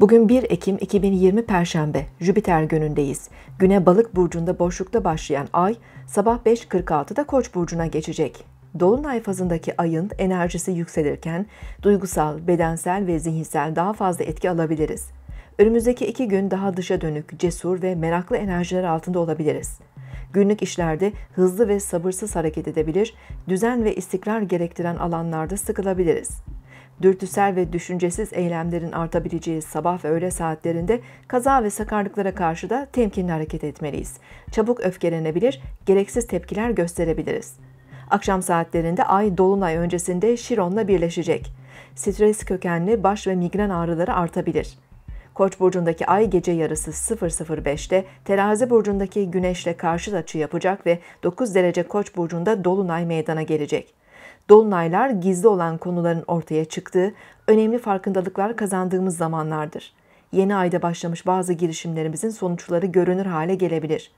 Bugün 1 Ekim 2020 Perşembe, Jüpiter günündeyiz. Güne balık burcunda boşlukta başlayan ay, sabah 5.46'da koç burcuna geçecek. Dolunay fazındaki ayın enerjisi yükselirken, duygusal, bedensel ve zihinsel daha fazla etki alabiliriz. Önümüzdeki iki gün daha dışa dönük, cesur ve meraklı enerjiler altında olabiliriz. Günlük işlerde hızlı ve sabırsız hareket edebilir, düzen ve istikrar gerektiren alanlarda sıkılabiliriz dürtüsel ve düşüncesiz eylemlerin artabileceği sabah ve öğle saatlerinde kaza ve sakarlıklara karşı da temkinli hareket etmeliyiz. Çabuk öfkelenebilir, gereksiz tepkiler gösterebiliriz. Akşam saatlerinde ay dolunay öncesinde Şiron'la birleşecek. Stres kökenli baş ve migren ağrıları artabilir. Koç burcundaki ay gece yarısı 005'te Terazi burcundaki güneşle karşıt açı yapacak ve 9 derece Koç burcunda dolunay meydana gelecek. Dolunaylar gizli olan konuların ortaya çıktığı, önemli farkındalıklar kazandığımız zamanlardır. Yeni ayda başlamış bazı girişimlerimizin sonuçları görünür hale gelebilir.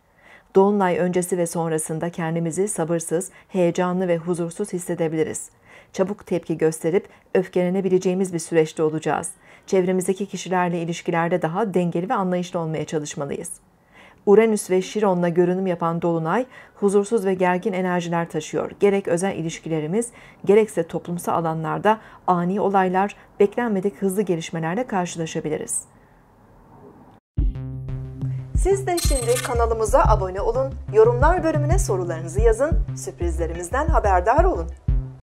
Dolunay öncesi ve sonrasında kendimizi sabırsız, heyecanlı ve huzursuz hissedebiliriz. Çabuk tepki gösterip öfkelenebileceğimiz bir süreçte olacağız. Çevremizdeki kişilerle ilişkilerde daha dengeli ve anlayışlı olmaya çalışmalıyız. Uranüs ve Şiron'la görünüm yapan Dolunay huzursuz ve gergin enerjiler taşıyor. Gerek özel ilişkilerimiz gerekse toplumsal alanlarda ani olaylar, beklenmedik hızlı gelişmelerle karşılaşabiliriz. Siz de şimdi kanalımıza abone olun, yorumlar bölümüne sorularınızı yazın, sürprizlerimizden haberdar olun.